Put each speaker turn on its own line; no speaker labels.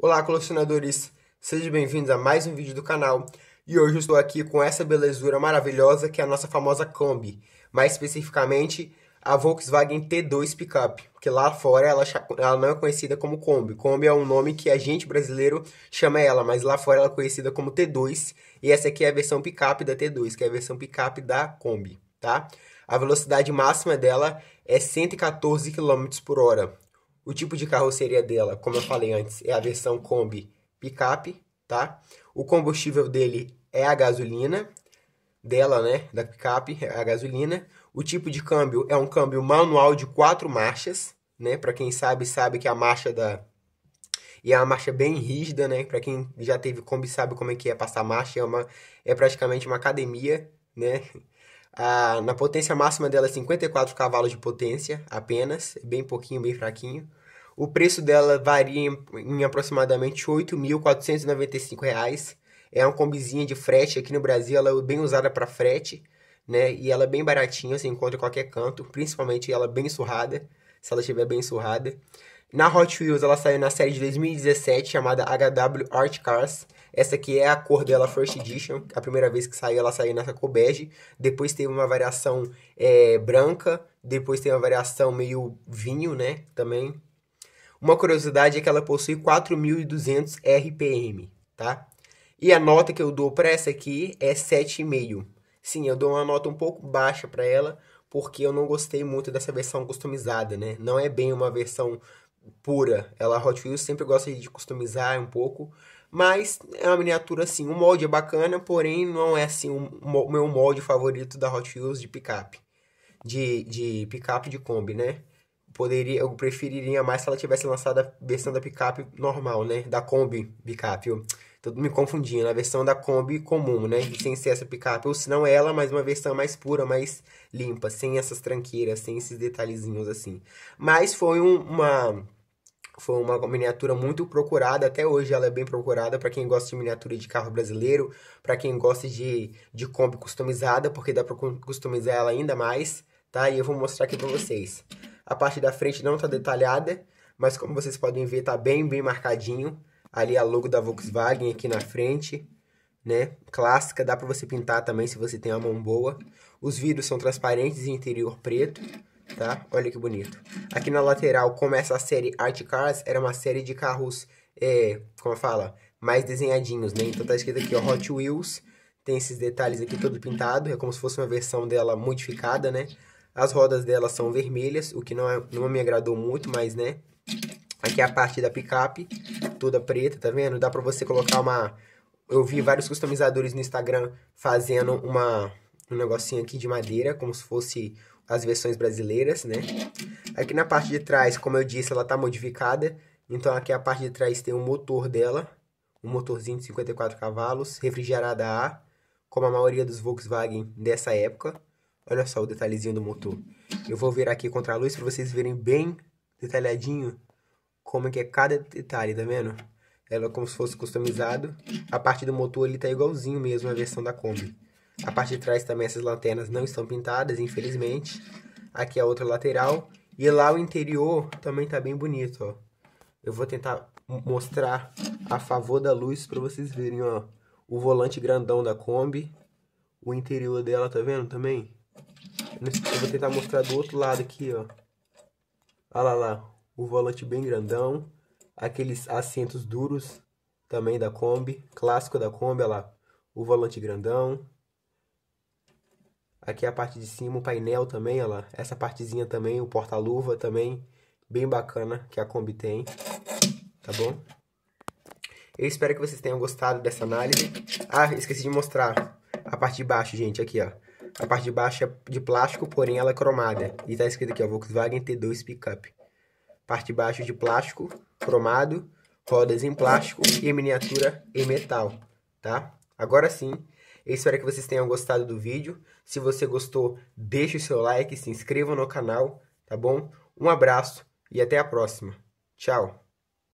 Olá, colecionadores! Sejam bem-vindos a mais um vídeo do canal. E hoje eu estou aqui com essa belezura maravilhosa que é a nossa famosa Kombi. Mais especificamente, a Volkswagen T2 Pickup, que lá fora ela, ela não é conhecida como Kombi. Kombi é um nome que a gente brasileiro chama ela, mas lá fora ela é conhecida como T2. E essa aqui é a versão pickup da T2, que é a versão pickup da Kombi, tá? A velocidade máxima dela é 114 km por hora, o tipo de carroceria dela, como eu falei antes, é a versão Kombi picape, tá? O combustível dele é a gasolina, dela, né, da picape, é a gasolina. O tipo de câmbio é um câmbio manual de quatro marchas, né? Para quem sabe, sabe que a marcha da e é uma marcha bem rígida, né? Para quem já teve Kombi sabe como é que é passar marcha, é uma é praticamente uma academia, né? Ah, na potência máxima dela é 54 cavalos de potência apenas, é bem pouquinho, bem fraquinho. O preço dela varia em, em aproximadamente R$ 8.495. É uma combizinha de frete, aqui no Brasil ela é bem usada para frete, né? E ela é bem baratinha, você encontra em qualquer canto, principalmente ela bem surrada, se ela estiver bem surrada. Na Hot Wheels ela saiu na série de 2017 chamada HW Art Cars essa aqui é a cor dela First Edition. A primeira vez que saiu, ela saiu nessa cor bege. Depois teve uma variação é, branca. Depois tem uma variação meio vinho, né? Também. Uma curiosidade é que ela possui 4.200 RPM, tá? E a nota que eu dou para essa aqui é 7,5. Sim, eu dou uma nota um pouco baixa para ela, porque eu não gostei muito dessa versão customizada, né? Não é bem uma versão pura. Ela Hot Wheels sempre gosta de customizar um pouco, mas é uma miniatura assim, o molde é bacana, porém não é assim o meu molde favorito da Hot Wheels de picape. De, de picape de Kombi, né? Poderia, eu preferiria mais se ela tivesse lançado a versão da picape normal, né? Da Kombi picape. Eu me confundindo, a versão da Kombi comum, né? Sem ser essa picape, ou se não ela, mas uma versão mais pura, mais limpa, sem essas tranqueiras, sem esses detalhezinhos assim. Mas foi um, uma foi uma miniatura muito procurada, até hoje ela é bem procurada para quem gosta de miniatura de carro brasileiro, para quem gosta de, de Kombi customizada, porque dá para customizar ela ainda mais, tá? E eu vou mostrar aqui para vocês. A parte da frente não está detalhada, mas como vocês podem ver, tá bem, bem marcadinho. Ali a logo da Volkswagen aqui na frente, né? Clássica, dá para você pintar também se você tem a mão boa. Os vidros são transparentes e interior preto, tá? Olha que bonito. Aqui na lateral, começa a série Art Cars era uma série de carros, é, como fala, mais desenhadinhos, né? Então tá escrito aqui, ó, Hot Wheels. Tem esses detalhes aqui todo pintado, é como se fosse uma versão dela modificada, né? As rodas dela são vermelhas, o que não, é, não me agradou muito, mas, né? Aqui é a parte da picape, toda preta, tá vendo? Dá pra você colocar uma... Eu vi vários customizadores no Instagram fazendo uma um negocinho aqui de madeira, como se fosse as versões brasileiras, né? Aqui na parte de trás, como eu disse, ela tá modificada. Então aqui a parte de trás tem o motor dela, um motorzinho de 54 cavalos, refrigerada A, como a maioria dos Volkswagen dessa época. Olha só o detalhezinho do motor. Eu vou virar aqui contra a luz para vocês verem bem detalhadinho como que é cada detalhe, tá vendo? Ela é como se fosse customizado. A parte do motor ele tá igualzinho mesmo a versão da Kombi. A parte de trás também essas lanternas não estão pintadas, infelizmente. Aqui é a outra lateral. E lá o interior também tá bem bonito, ó. Eu vou tentar mostrar a favor da luz para vocês verem, ó. O volante grandão da Kombi. O interior dela, tá vendo também? Eu vou tentar mostrar do outro lado aqui, ó. Olha lá, lá. O volante bem grandão. Aqueles assentos duros também da Kombi. Clássico da Kombi, olha lá. O volante grandão. Aqui é a parte de cima, o painel também, olha lá. Essa partezinha também, o porta-luva também. Bem bacana que a Kombi tem, tá bom? Eu espero que vocês tenham gostado dessa análise. Ah, esqueci de mostrar a parte de baixo, gente, aqui, ó. A parte de baixo é de plástico, porém ela é cromada. E tá escrito aqui, ó, Volkswagen T2 Pickup. Parte de baixo de plástico, cromado, rodas em plástico e miniatura em metal, tá? Agora sim, eu espero que vocês tenham gostado do vídeo. Se você gostou, deixe o seu like, se inscreva no canal, tá bom? Um abraço e até a próxima. Tchau!